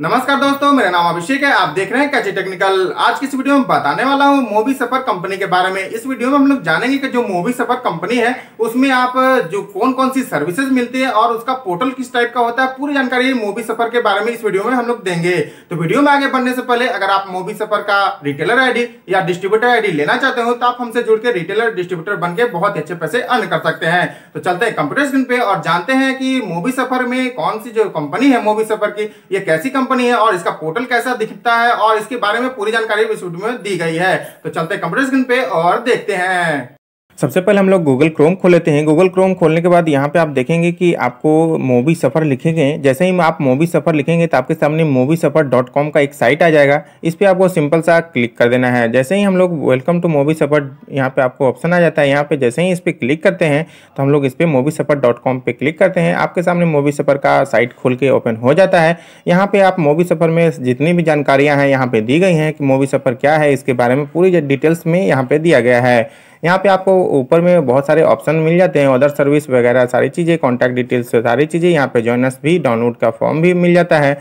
नमस्कार दोस्तों मेरा नाम अभिषेक है आप देख रहे हैं कैची टेक्निकल आज की इस वीडियो में बताने वाला हूँ मोबी सफर कंपनी के बारे में इस वीडियो में हम लोग जानेंगे कि जो मोबी सफर कंपनी है उसमें आप जो कौन कौन सी सर्विसेज मिलती है और उसका पोर्टल किस टाइप का होता है पूरी जानकारी मोबी सफर के बारे में इस वीडियो में हम लोग देंगे तो वीडियो में आगे बढ़ने से पहले अगर आप मोबी सफर का रिटेलर आई या डिस्ट्रीब्यूटर आई लेना चाहते हो तो आप हमसे जुड़ के रिटेलर डिस्ट्रीब्यूटर बन के बहुत अच्छे पैसे अर्न कर सकते हैं तो चलते हैं कंप्यूटर स्क्रीन पे और जानते हैं कि मोबी सफर में कौन सी जो कंपनी है मोबी सफर की ये कैसी कंपनी है और इसका पोर्टल कैसा दिखता है और इसके बारे में पूरी जानकारी इस वीडियो में दी गई है तो चलते कंप्यूटर स्क्रीन पे और देखते हैं सबसे पहले हम लोग गूगल क्रोम खोल लेते हैं गूगल क्रोम खोलने के बाद यहाँ पे आप देखेंगे कि आपको मोबी सफ़र लिखेंगे जैसे ही आप मोबी सफ़र लिखेंगे तो आपके सामने मोबी सफ़र डॉट कॉम का एक साइट आ जाएगा इस पर आपको सिंपल सा क्लिक कर देना है जैसे ही हम लोग वेलकम टू मोबी सफ़र यहाँ पे आपको ऑप्शन आ जाता है यहाँ पे जैसे ही इस पर क्लिक करते हैं तो हम लोग इस पर मोबी सफ़र डॉट कॉम पर क्लिक करते हैं आपके सामने मोबी सफ़र का साइट खोल के ओपन हो जाता है यहाँ पर आप मोबी सफ़र में जितनी भी जानकारियाँ हैं यहाँ पर दी गई हैं कि मोबी सफ़र क्या है इसके बारे में पूरी डिटेल्स में यहाँ पर दिया गया है यहाँ पे आपको ऊपर में बहुत सारे ऑप्शन मिल जाते हैं अदर सर्विस वगैरह सारी चीज़ें कॉन्टैक्ट डिटेल्स सारी चीज़ें यहाँ पे ज्वाइनस भी डाउनलोड का फॉर्म भी मिल जाता है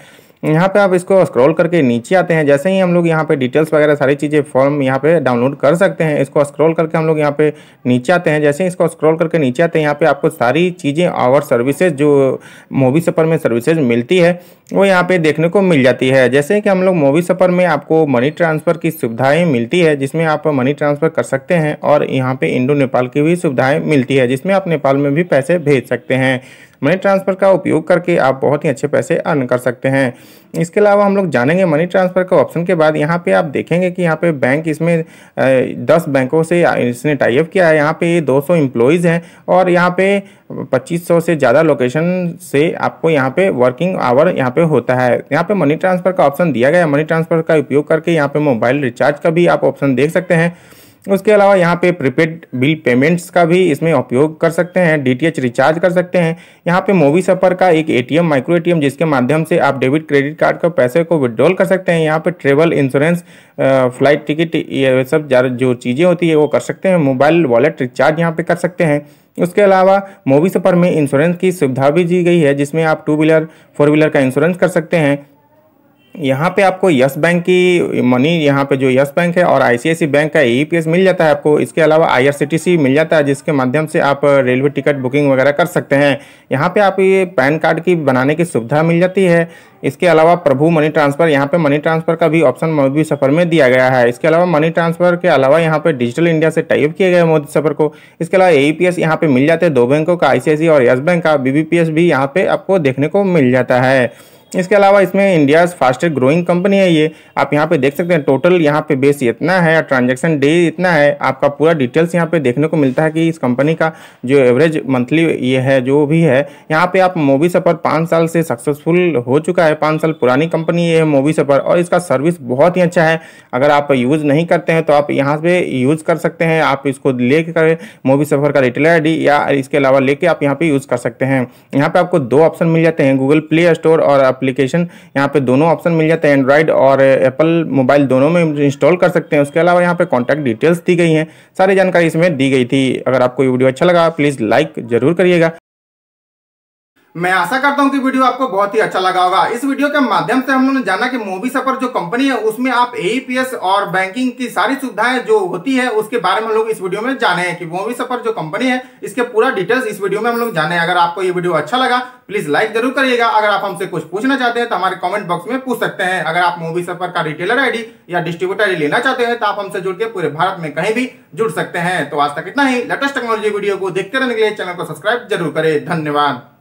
यहाँ पे आप इसको स्क्रॉल करके नीचे आते हैं जैसे ही हम लोग यहाँ पे डिटेल्स वगैरह सारी चीज़ें फॉर्म यहाँ पे डाउनलोड कर सकते हैं इसको स्क्रॉल करके हम लोग यहाँ पे नीचे आते हैं जैसे ही इसको स्क्रॉल करके नीचे आते हैं यहाँ पे आपको सारी चीज़ें और सर्विसेज जो मूवी सफ़र में सर्विसेज मिलती है वो यहाँ पे देखने को मिल जाती है जैसे कि हम लोग मूवी सफ़र में आपको मनी ट्रांसफ़र की सुविधाएँ मिलती है जिसमें आप मनी ट्रांसफ़र कर सकते हैं और यहाँ पर इंडो नेपाल की भी सुविधाएँ मिलती है जिसमें आप नेपाल में भी पैसे भेज सकते हैं मनी ट्रांसफ़र का उपयोग करके आप बहुत ही अच्छे पैसे अर्न कर सकते हैं इसके अलावा हम लोग जानेंगे मनी ट्रांसफ़र का ऑप्शन के बाद यहाँ पे आप देखेंगे कि यहाँ पे बैंक इसमें दस बैंकों से इसने टाइप किया है यहाँ पे दो सौ एम्प्लॉयज़ हैं और यहाँ पे 2500 से ज़्यादा लोकेशन से आपको यहाँ पे वर्किंग आवर यहाँ पे होता है यहाँ पे मनी ट्रांसफ़र का ऑप्शन दिया गया है मनी ट्रांसफ़र का उपयोग करके यहाँ पे मोबाइल रिचार्ज का भी आप ऑप्शन देख सकते हैं उसके अलावा यहाँ पे प्रीपेड बिल पेमेंट्स का भी इसमें उपयोग कर सकते हैं डीटीएच रिचार्ज कर सकते हैं यहाँ पे मोवी सफर का एक एटीएम माइक्रो एटीएम जिसके माध्यम से आप डेबिट क्रेडिट कार्ड का पैसे को विड्रॉल कर सकते हैं यहाँ पे ट्रेवल इंश्योरेंस फ्लाइट टिकट ये सब जो चीज़ें होती है वो कर सकते हैं मोबाइल वॉलेट रिचार्ज यहाँ पर कर सकते हैं उसके अलावा मोवी सफर में इंश्योरेंस की सुविधा भी दी गई है जिसमें आप टू व्हीलर फोर व्हीलर का इंश्योरेंस कर सकते हैं यहाँ पे आपको यस बैंक की मनी यहाँ पे जो यस बैंक है और आईसीआईसी बैंक का ई e मिल जाता है आपको इसके अलावा आईआरसीटीसी मिल जाता है जिसके माध्यम से आप रेलवे टिकट बुकिंग वगैरह कर सकते हैं यहाँ पे आप ये पैन कार्ड की बनाने की सुविधा मिल जाती है इसके अलावा प्रभु मनी ट्रांसफ़र यहाँ पे मनी ट्रांसफ़र का भी ऑप्शन मोदी सफ़र में दिया गया है इसके अलावा मनी ट्रांसफ़र के अलावा यहाँ पे डिजिटल इंडिया से टाइप किए गए मोदी सफ़र को इसके अलावा ए पी एस यहाँ पे मिल जाते हैं दो बैंकों का आईसीआईसी और यस बैंक का बी भी यहाँ पे आपको देखने को मिल जाता है इसके अलावा इसमें इंडियाज फास्टेस्ट ग्रोइंग कंपनी है ये आप यहाँ पे देख सकते हैं टोटल यहाँ पे बेस इतना है ट्रांजैक्शन डे इतना है आपका पूरा डिटेल्स यहाँ पे देखने को मिलता है कि इस कंपनी का जो एवरेज मंथली ये है जो भी है यहाँ पे आप मोबी सफर पाँच साल से सक्सेसफुल हो चुका है पाँच साल पुरानी कंपनी ये है मोबी सफर और इसका सर्विस बहुत ही अच्छा है अगर आप यूज़ नहीं करते हैं तो आप यहाँ पर यूज़ कर सकते हैं आप इसको ले कर मोबी सफर का रिटेलर आई या इसके अलावा ले आप यहाँ पर यूज़ कर सकते हैं यहाँ पर आपको दो ऑप्शन मिल जाते हैं गूगल प्ले स्टोर और एप्लीकेशन यहाँ पे दोनों ऑप्शन मिल जाते हैं एंड्रॉइड और एप्पल मोबाइल दोनों में इंस्टॉल कर सकते हैं उसके अलावा यहाँ पे कॉन्टैक्ट डिटेल्स दी गई हैं सारी जानकारी इसमें दी गई थी अगर आपको ये वीडियो अच्छा लगा प्लीज़ लाइक ज़रूर करिएगा मैं आशा करता हूं कि वीडियो आपको बहुत ही अच्छा लगा होगा इस वीडियो के माध्यम से हम लोगों ने जाना कि मोबी सफर जो कंपनी है उसमें आप एपीएस और बैंकिंग की सारी सुविधाएं जो होती है उसके बारे में हम लोग इस वीडियो में जाने हैं कि मोबी सफर जो कंपनी है इसके पूरा डिटेल्स इस वीडियो में हम लोग जाने अगर आपको ये वीडियो अच्छा लगा प्लीज लाइक जरूर करिएगा अगर आप हमसे कुछ पूछना चाहते हैं तो हमारे कॉमेंट बॉक्स में पूछ सकते हैं अगर आप मोबी सफर का रिटेलर आई या डिस्ट्रीब्यूटर आईडी लेना चाहते हैं तो आप हमसे जुड़ के पूरे भारत में कहीं भी जुड़ सकते हैं तो आज तक इतना ही लेटेस्ट टेक्नोलॉजी वीडियो को देखते रहने के लिए चैनल को सब्सक्राइब जरूर करें धन्यवाद